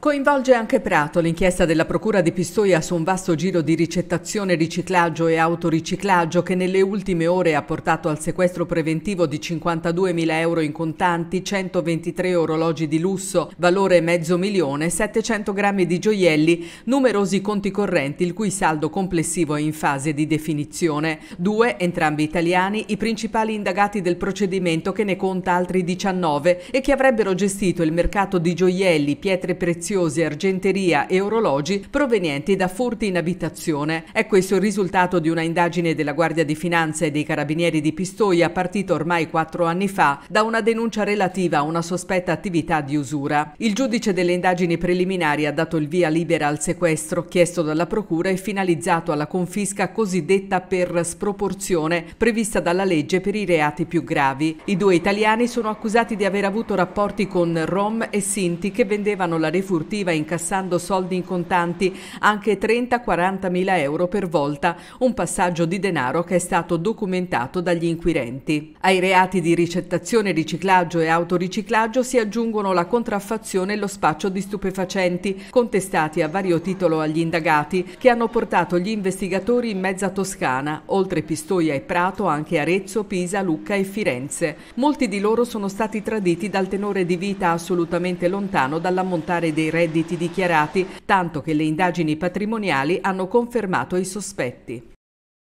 Coinvolge anche Prato l'inchiesta della Procura di Pistoia su un vasto giro di ricettazione, riciclaggio e autoriciclaggio che nelle ultime ore ha portato al sequestro preventivo di 52.000 euro in contanti, 123 orologi di lusso, valore mezzo milione, 700 grammi di gioielli, numerosi conti correnti il cui saldo complessivo è in fase di definizione. Due, entrambi italiani, i principali indagati del procedimento che ne conta altri 19 e che avrebbero gestito il mercato di gioielli, pietre preziose preziosi, argenteria e orologi provenienti da furti in abitazione. È questo il risultato di una indagine della Guardia di Finanza e dei Carabinieri di Pistoia partita ormai quattro anni fa da una denuncia relativa a una sospetta attività di usura. Il giudice delle indagini preliminari ha dato il via libera al sequestro chiesto dalla Procura e finalizzato alla confisca cosiddetta per sproporzione prevista dalla legge per i reati più gravi. I due italiani sono accusati di aver avuto rapporti con Rom e Sinti che vendevano la refugio furtiva incassando soldi in contanti, anche 30-40 mila euro per volta, un passaggio di denaro che è stato documentato dagli inquirenti. Ai reati di ricettazione, riciclaggio e autoriciclaggio si aggiungono la contraffazione e lo spaccio di stupefacenti, contestati a vario titolo agli indagati, che hanno portato gli investigatori in mezza Toscana, oltre Pistoia e Prato anche Arezzo, Pisa, Lucca e Firenze. Molti di loro sono stati traditi dal tenore di vita assolutamente lontano dall'ammontare dei dei redditi dichiarati, tanto che le indagini patrimoniali hanno confermato i sospetti.